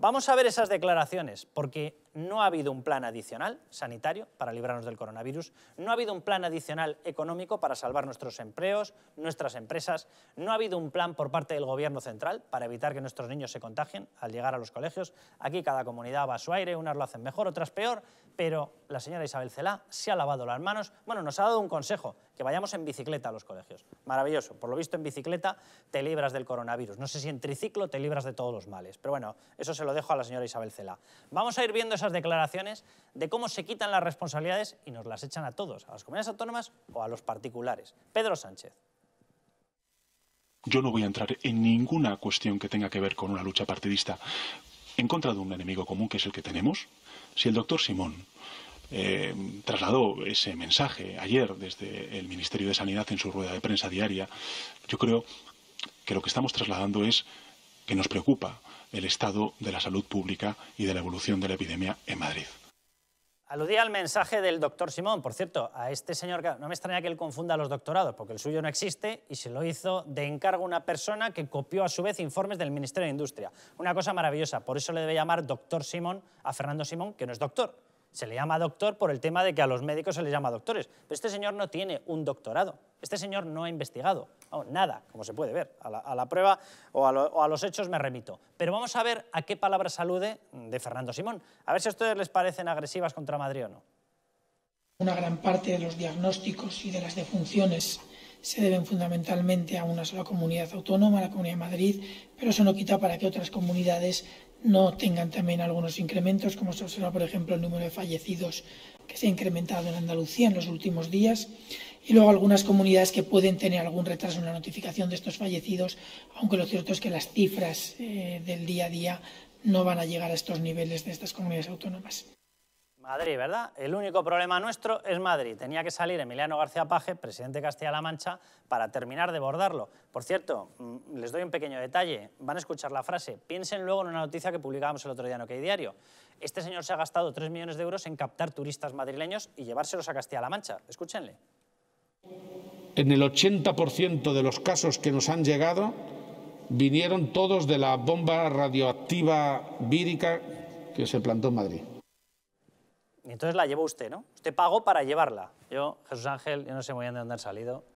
Vamos a ver esas declaraciones, porque no ha habido un plan adicional sanitario para librarnos del coronavirus, no ha habido un plan adicional económico para salvar nuestros empleos, nuestras empresas, no ha habido un plan por parte del gobierno central para evitar que nuestros niños se contagien al llegar a los colegios. Aquí cada comunidad va a su aire, unas lo hacen mejor, otras peor, pero la señora Isabel Celá se ha lavado las manos, bueno, nos ha dado un consejo, que vayamos en bicicleta a los colegios. Maravilloso, por lo visto en bicicleta te libras del coronavirus, no sé si en triciclo te libras de todos los males, pero bueno, eso se lo dejo a la señora Isabel Cela. Vamos a ir viendo esas declaraciones de cómo se quitan las responsabilidades y nos las echan a todos, a las comunidades autónomas o a los particulares. Pedro Sánchez. Yo no voy a entrar en ninguna cuestión que tenga que ver con una lucha partidista en contra de un enemigo común que es el que tenemos. Si el doctor Simón eh, trasladó ese mensaje ayer desde el Ministerio de Sanidad en su rueda de prensa diaria, yo creo que lo que estamos trasladando es que nos preocupa el estado de la salud pública y de la evolución de la epidemia en Madrid. Aludía al mensaje del doctor Simón. Por cierto, a este señor, no me extraña que él confunda los doctorados, porque el suyo no existe y se lo hizo de encargo una persona que copió a su vez informes del Ministerio de Industria. Una cosa maravillosa, por eso le debe llamar doctor Simón a Fernando Simón, que no es doctor, se le llama doctor por el tema de que a los médicos se les llama doctores. Pero este señor no tiene un doctorado. Este señor no ha investigado nada, como se puede ver. A la, prueba o a, los hechos me remito. Pero vamos a ver a qué palabras salude de Fernando Simón. A ver si a ustedes les parecen agresivas contra Madrid o no. Una gran parte de los diagnósticos y de las defunciones se deben fundamentalmente a una sola comunidad autónoma, la Comunidad de Madrid, pero eso no quita para que otras comunidades no tengan también algunos incrementos, como se observa, por ejemplo, el número de fallecidos que se ha incrementado en Andalucía en los últimos días, y luego algunas comunidades que pueden tener algún retraso en la notificación de estos fallecidos, aunque lo cierto es que las cifras eh, del día a día no van a llegar a estos niveles de estas comunidades autónomas. Madrid, ¿verdad? El único problema nuestro es Madrid. Tenía que salir Emiliano García Paje, presidente de Castilla-La Mancha, para terminar de bordarlo. Por cierto, mm, les doy un pequeño detalle. Van a escuchar la frase. Piensen luego en una noticia que publicábamos el otro día en OK Diario. Este señor se ha gastado 3 millones de euros en captar turistas madrileños y llevárselos a Castilla-La Mancha. Escúchenle. En el 80% de los casos que nos han llegado, vinieron todos de la bomba radioactiva vírica que se plantó en Madrid. Y entonces la llevó usted, ¿no? Usted pagó para llevarla. Yo, Jesús Ángel, yo no sé muy bien de dónde han salido.